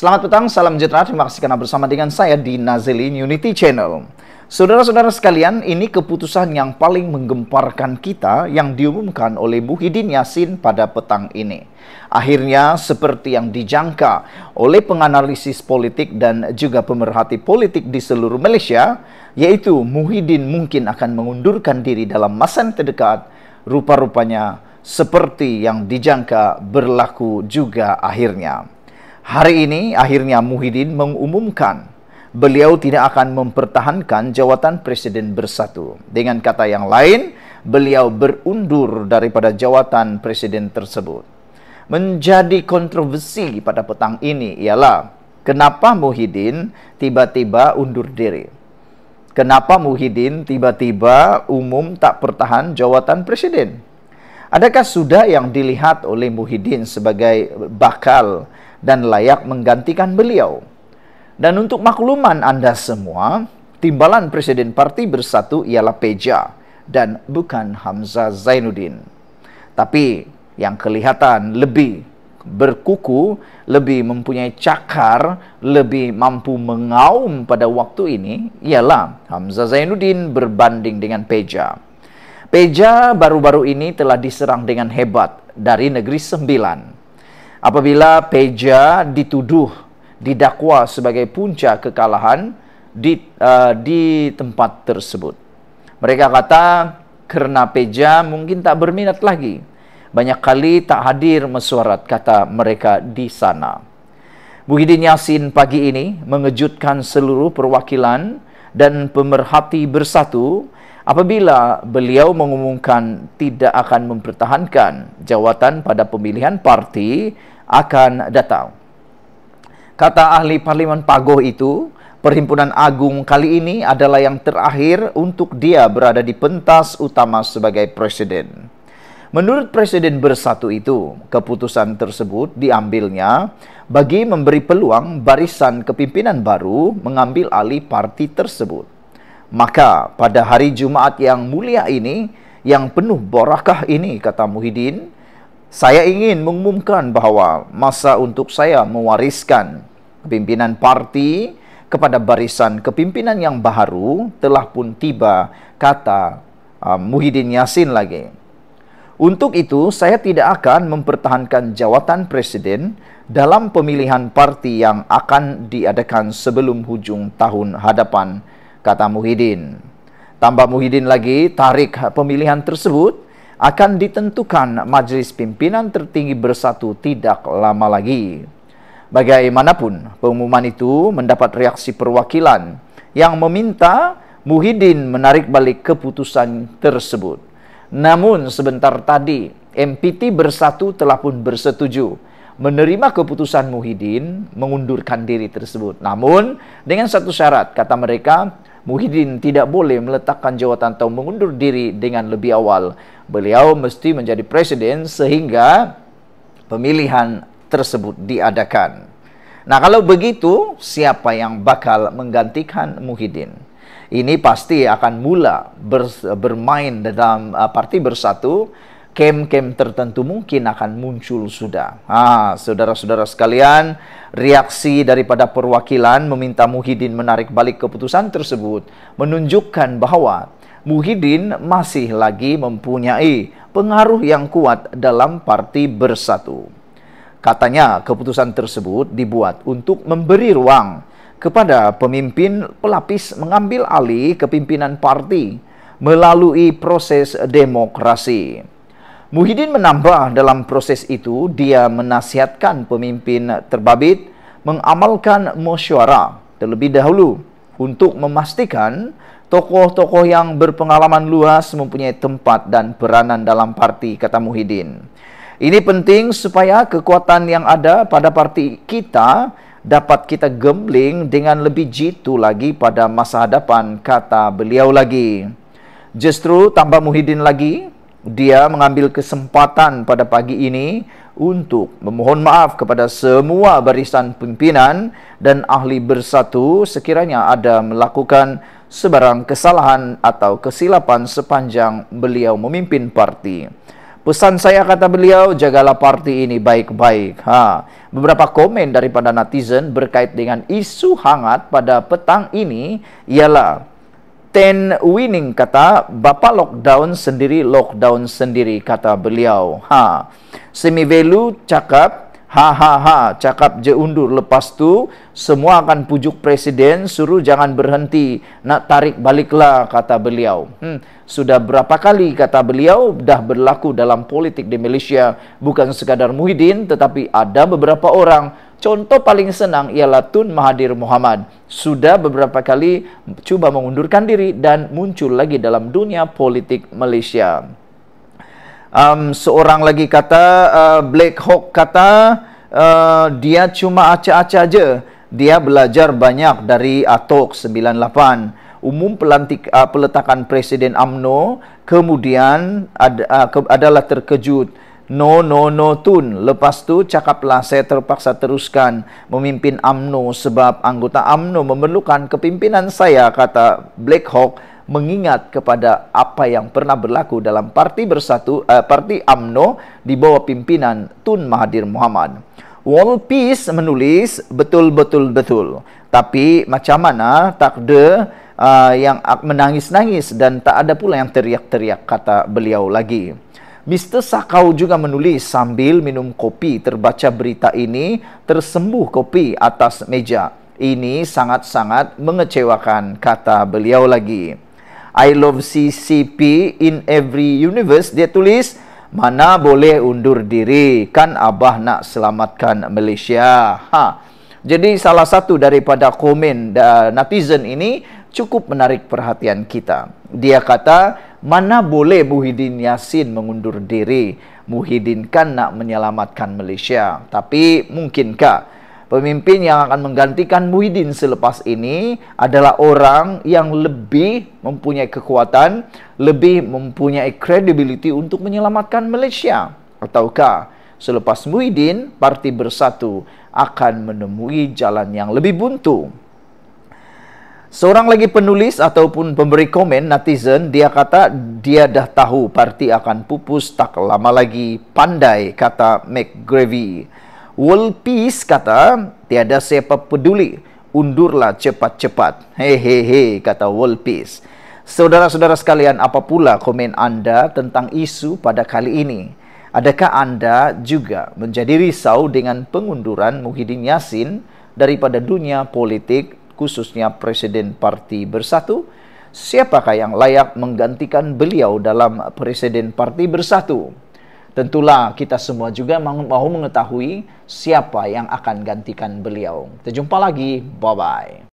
Selamat petang, salam sejahtera. Terima kasih karena bersama dengan saya di Nazelin Unity Channel. Saudara-saudara sekalian, ini keputusan yang paling menggemparkan kita yang diumumkan oleh Muhyiddin Yasin pada petang ini. Akhirnya, seperti yang dijangka oleh penganalisis politik dan juga pemerhati politik di seluruh Malaysia, yaitu Muhyiddin mungkin akan mengundurkan diri dalam masa yang terdekat, rupa-rupanya seperti yang dijangka berlaku juga akhirnya. Hari ini akhirnya Muhyiddin mengumumkan beliau tidak akan mempertahankan jawatan Presiden Bersatu. Dengan kata yang lain, beliau berundur daripada jawatan Presiden tersebut. Menjadi kontroversi pada petang ini ialah kenapa Muhyiddin tiba-tiba undur diri. Kenapa Muhyiddin tiba-tiba umum tak pertahan jawatan Presiden? Adakah sudah yang dilihat oleh Muhyiddin sebagai bakal dan layak menggantikan beliau. Dan untuk makluman anda semua, timbalan Presiden Parti Bersatu ialah Peja dan bukan Hamzah Zainuddin. Tapi yang kelihatan lebih berkuku, lebih mempunyai cakar, lebih mampu mengaum pada waktu ini ialah Hamzah Zainuddin berbanding dengan Peja. Peja baru-baru ini telah diserang dengan hebat dari Negeri Sembilan apabila Peja dituduh didakwa sebagai punca kekalahan di uh, di tempat tersebut. Mereka kata kerana Peja mungkin tak berminat lagi. Banyak kali tak hadir mesuarat kata mereka di sana. Muhyiddin Yasin pagi ini mengejutkan seluruh perwakilan dan pemerhati bersatu apabila beliau mengumumkan tidak akan mempertahankan jawatan pada pemilihan parti akan datang. Kata ahli Parlimen Pagoh itu, Perhimpunan Agung kali ini adalah yang terakhir untuk dia berada di pentas utama sebagai presiden. Menurut Presiden Bersatu itu, keputusan tersebut diambilnya bagi memberi peluang barisan kepimpinan baru mengambil alih parti tersebut. Maka pada hari Jumaat yang mulia ini, yang penuh borakah ini, kata Muhyiddin, saya ingin mengumumkan bahawa masa untuk saya mewariskan kepimpinan parti kepada barisan kepimpinan yang baru telah pun tiba kata uh, Muhyiddin Yassin lagi. Untuk itu saya tidak akan mempertahankan jawatan presiden dalam pemilihan parti yang akan diadakan sebelum hujung tahun hadapan kata Muhyiddin. Tambah Muhyiddin lagi tarik pemilihan tersebut akan ditentukan Majlis Pimpinan Tertinggi Bersatu tidak lama lagi. Bagaimanapun, pengumuman itu mendapat reaksi perwakilan yang meminta Muhyiddin menarik balik keputusan tersebut. Namun sebentar tadi, MPT Bersatu telah pun bersetuju menerima keputusan Muhyiddin mengundurkan diri tersebut. Namun, dengan satu syarat, kata mereka, Muhyiddin tidak boleh meletakkan jawatan atau mengundur diri dengan lebih awal. Beliau mesti menjadi presiden sehingga pemilihan tersebut diadakan. Nah kalau begitu, siapa yang bakal menggantikan Muhyiddin? Ini pasti akan mula bermain dalam uh, parti bersatu kem-kem tertentu mungkin akan muncul sudah. Ah, saudara-saudara sekalian, reaksi daripada perwakilan meminta Muhyiddin menarik balik keputusan tersebut menunjukkan bahwa Muhyiddin masih lagi mempunyai pengaruh yang kuat dalam parti bersatu. Katanya keputusan tersebut dibuat untuk memberi ruang kepada pemimpin pelapis mengambil alih kepimpinan parti melalui proses demokrasi. Muhyiddin menambah dalam proses itu dia menasihatkan pemimpin terbabit mengamalkan mesyuarah terlebih dahulu untuk memastikan tokoh-tokoh yang berpengalaman luas mempunyai tempat dan peranan dalam parti kata Muhyiddin. Ini penting supaya kekuatan yang ada pada parti kita dapat kita gembling dengan lebih jitu lagi pada masa hadapan kata beliau lagi. Justru tambah Muhyiddin lagi, dia mengambil kesempatan pada pagi ini untuk memohon maaf kepada semua barisan pimpinan dan ahli bersatu sekiranya ada melakukan sebarang kesalahan atau kesilapan sepanjang beliau memimpin parti. Pesan saya kata beliau, jagalah parti ini baik-baik. Ha. Beberapa komen daripada netizen berkait dengan isu hangat pada petang ini ialah ten winning kata bapa lockdown sendiri lockdown sendiri kata beliau ha semi value cakap ha ha ha cakap je undur lepas tu semua akan pujuk presiden suruh jangan berhenti nak tarik baliklah kata beliau hmm. sudah berapa kali kata beliau dah berlaku dalam politik di Malaysia bukan sekadar Muhyiddin tetapi ada beberapa orang Contoh paling senang ialah Tun Mahathir Muhammad sudah beberapa kali cuba mengundurkan diri dan muncul lagi dalam dunia politik Malaysia. Um, seorang lagi kata uh, Black Hawk kata uh, dia cuma acah-acah aja. Dia belajar banyak dari Atok 98 umum pelantik uh, peletakan Presiden AMNO kemudian ad, uh, ke, adalah terkejut. No, no, no, Tun. Lepas tu cakaplah saya terpaksa teruskan memimpin AMNO sebab anggota AMNO memerlukan kepimpinan saya, kata Black Hawk mengingat kepada apa yang pernah berlaku dalam parti bersatu eh, parti AMNO di bawah pimpinan Tun Mahathir Mohamad. Wall Peace menulis betul-betul betul. Tapi macam mana takde uh, yang menangis-nangis dan tak ada pula yang teriak-teriak kata beliau lagi. Mr. Sakau juga menulis sambil minum kopi terbaca berita ini tersembuh kopi atas meja. Ini sangat-sangat mengecewakan kata beliau lagi. I love CCP in every universe dia tulis mana boleh undur diri kan abah nak selamatkan Malaysia. Ha. Jadi salah satu daripada komen da, uh, netizen ini cukup menarik perhatian kita. Dia kata, mana boleh Muhyiddin Yassin mengundur diri? Muhyiddin kan nak menyelamatkan Malaysia. Tapi mungkinkah pemimpin yang akan menggantikan Muhyiddin selepas ini adalah orang yang lebih mempunyai kekuatan, lebih mempunyai credibility untuk menyelamatkan Malaysia? Ataukah selepas Muhyiddin, Parti Bersatu akan menemui jalan yang lebih buntu? Seorang lagi penulis ataupun pemberi komen netizen dia kata dia dah tahu parti akan pupus tak lama lagi pandai kata McGravy. World Peace kata tiada siapa peduli undurlah cepat-cepat. Hehehe kata World Peace. Saudara-saudara sekalian apa pula komen anda tentang isu pada kali ini? Adakah anda juga menjadi risau dengan pengunduran Muhyiddin Yassin daripada dunia politik khususnya Presiden Parti Bersatu? Siapakah yang layak menggantikan beliau dalam Presiden Parti Bersatu? Tentulah kita semua juga mahu mengetahui siapa yang akan gantikan beliau. Terjumpa lagi. Bye-bye.